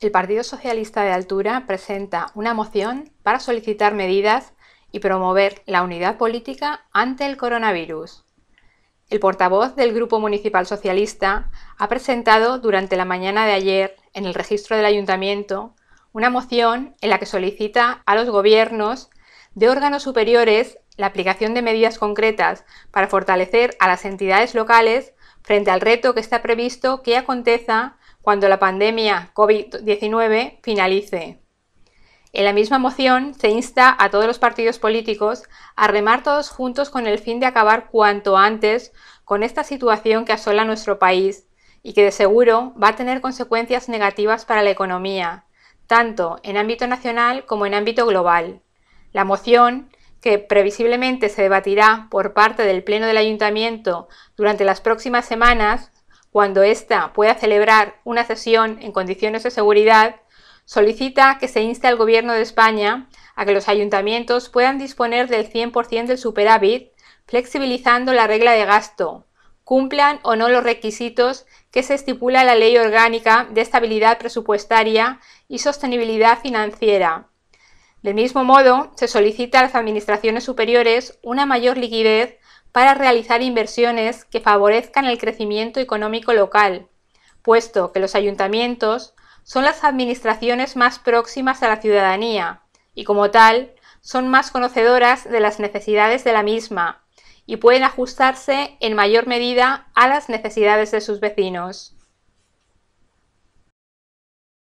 el Partido Socialista de Altura presenta una moción para solicitar medidas y promover la unidad política ante el coronavirus. El portavoz del Grupo Municipal Socialista ha presentado durante la mañana de ayer en el registro del ayuntamiento una moción en la que solicita a los gobiernos de órganos superiores la aplicación de medidas concretas para fortalecer a las entidades locales frente al reto que está previsto que aconteza cuando la pandemia COVID-19 finalice. En la misma moción se insta a todos los partidos políticos a remar todos juntos con el fin de acabar cuanto antes con esta situación que asola nuestro país y que de seguro va a tener consecuencias negativas para la economía, tanto en ámbito nacional como en ámbito global. La moción, que previsiblemente se debatirá por parte del Pleno del Ayuntamiento durante las próximas semanas, cuando ésta pueda celebrar una sesión en condiciones de seguridad, solicita que se inste al Gobierno de España a que los ayuntamientos puedan disponer del 100% del superávit, flexibilizando la regla de gasto, cumplan o no los requisitos que se estipula la Ley Orgánica de Estabilidad Presupuestaria y Sostenibilidad Financiera. Del mismo modo, se solicita a las administraciones superiores una mayor liquidez para realizar inversiones que favorezcan el crecimiento económico local, puesto que los ayuntamientos son las administraciones más próximas a la ciudadanía y como tal son más conocedoras de las necesidades de la misma y pueden ajustarse en mayor medida a las necesidades de sus vecinos.